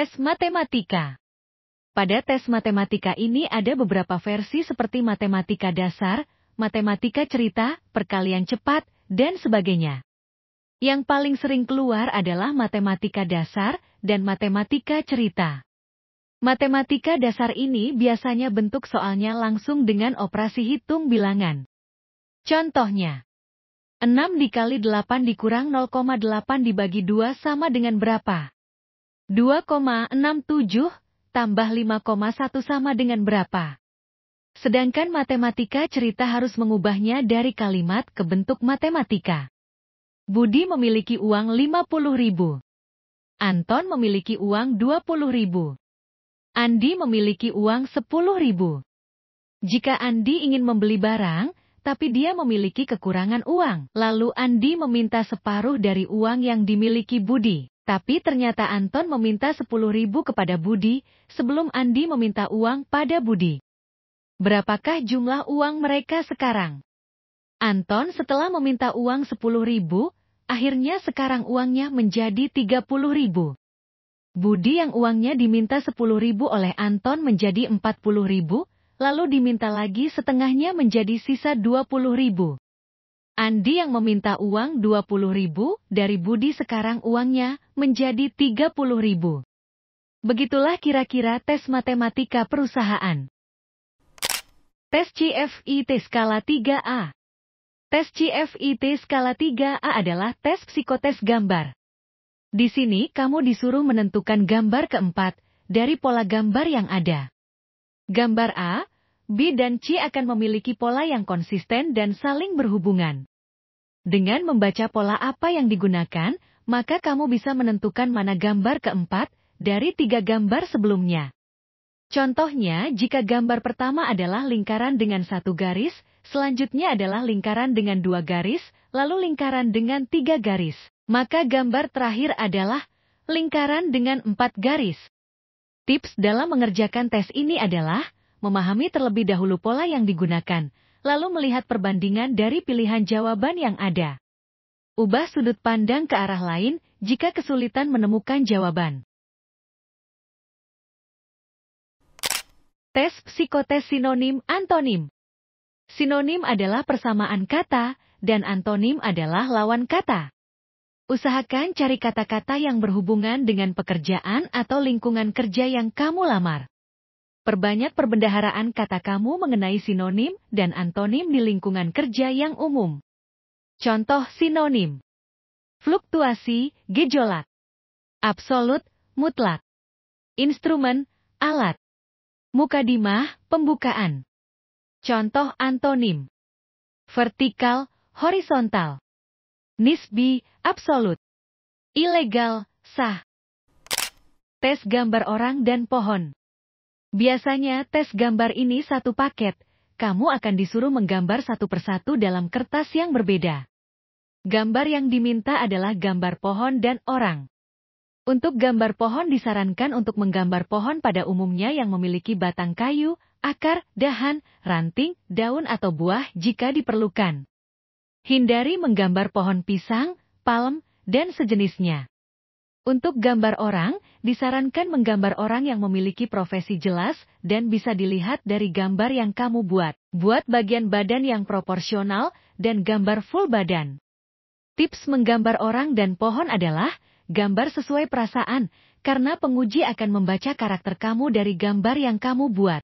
Tes matematika. Pada tes matematika ini ada beberapa versi seperti matematika dasar, matematika cerita, perkalian cepat, dan sebagainya. Yang paling sering keluar adalah matematika dasar dan matematika cerita. Matematika dasar ini biasanya bentuk soalnya langsung dengan operasi hitung bilangan. Contohnya, 6 dikali 8 dikurang 0,8 dibagi 2 sama dengan berapa? 2,67 tambah 5,1 sama dengan berapa? Sedangkan matematika cerita harus mengubahnya dari kalimat ke bentuk matematika. Budi memiliki uang 50 ribu. Anton memiliki uang 20 ribu. Andi memiliki uang 10 ribu. Jika Andi ingin membeli barang, tapi dia memiliki kekurangan uang, lalu Andi meminta separuh dari uang yang dimiliki Budi. Tapi ternyata Anton meminta 10 ribu kepada Budi sebelum Andi meminta uang pada Budi. Berapakah jumlah uang mereka sekarang? Anton setelah meminta uang 10 ribu, akhirnya sekarang uangnya menjadi 30 ribu. Budi yang uangnya diminta 10 ribu oleh Anton menjadi 40 ribu, lalu diminta lagi setengahnya menjadi sisa 20 ribu. Andi yang meminta uang 20 ribu, dari Budi sekarang uangnya menjadi 30 ribu. Begitulah kira-kira tes matematika perusahaan. Tes CFIT skala 3A Tes CFIT skala 3A adalah tes psikotes gambar. Di sini kamu disuruh menentukan gambar keempat dari pola gambar yang ada. Gambar A B dan C akan memiliki pola yang konsisten dan saling berhubungan. Dengan membaca pola apa yang digunakan, maka kamu bisa menentukan mana gambar keempat dari tiga gambar sebelumnya. Contohnya, jika gambar pertama adalah lingkaran dengan satu garis, selanjutnya adalah lingkaran dengan dua garis, lalu lingkaran dengan tiga garis, maka gambar terakhir adalah lingkaran dengan empat garis. Tips dalam mengerjakan tes ini adalah memahami terlebih dahulu pola yang digunakan, lalu melihat perbandingan dari pilihan jawaban yang ada. Ubah sudut pandang ke arah lain jika kesulitan menemukan jawaban. Tes psikotes sinonim antonim. Sinonim adalah persamaan kata dan antonim adalah lawan kata. Usahakan cari kata-kata yang berhubungan dengan pekerjaan atau lingkungan kerja yang kamu lamar. Perbanyak perbendaharaan kata kamu mengenai sinonim dan antonim di lingkungan kerja yang umum. Contoh sinonim. Fluktuasi, gejolak. Absolut, mutlak. Instrumen, alat. Mukadimah, pembukaan. Contoh antonim. Vertikal, horizontal. Nisbi, absolut. Ilegal, sah. Tes gambar orang dan pohon. Biasanya tes gambar ini satu paket, kamu akan disuruh menggambar satu persatu dalam kertas yang berbeda. Gambar yang diminta adalah gambar pohon dan orang. Untuk gambar pohon disarankan untuk menggambar pohon pada umumnya yang memiliki batang kayu, akar, dahan, ranting, daun atau buah jika diperlukan. Hindari menggambar pohon pisang, palm, dan sejenisnya. Untuk gambar orang, disarankan menggambar orang yang memiliki profesi jelas dan bisa dilihat dari gambar yang kamu buat. Buat bagian badan yang proporsional dan gambar full badan. Tips menggambar orang dan pohon adalah gambar sesuai perasaan, karena penguji akan membaca karakter kamu dari gambar yang kamu buat.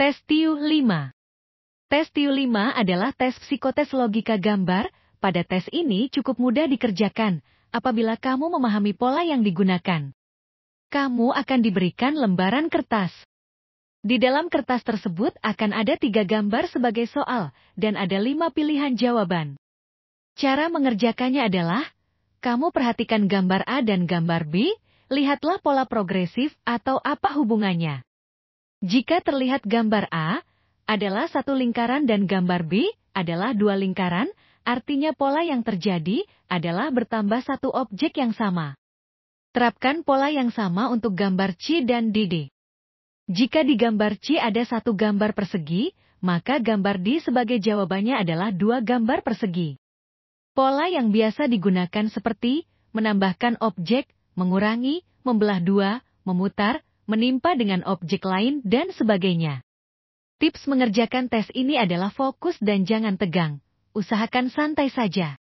Tes TIU 5 Tes TIU 5 adalah tes psikotes logika gambar. Pada tes ini cukup mudah dikerjakan apabila kamu memahami pola yang digunakan. Kamu akan diberikan lembaran kertas. Di dalam kertas tersebut akan ada tiga gambar sebagai soal, dan ada lima pilihan jawaban. Cara mengerjakannya adalah, kamu perhatikan gambar A dan gambar B, lihatlah pola progresif atau apa hubungannya. Jika terlihat gambar A, adalah satu lingkaran dan gambar B adalah dua lingkaran, artinya pola yang terjadi adalah bertambah satu objek yang sama. Terapkan pola yang sama untuk gambar C dan DD. Jika di gambar C ada satu gambar persegi, maka gambar D sebagai jawabannya adalah dua gambar persegi. Pola yang biasa digunakan seperti menambahkan objek, mengurangi, membelah dua, memutar, menimpa dengan objek lain, dan sebagainya. Tips mengerjakan tes ini adalah fokus dan jangan tegang, usahakan santai saja.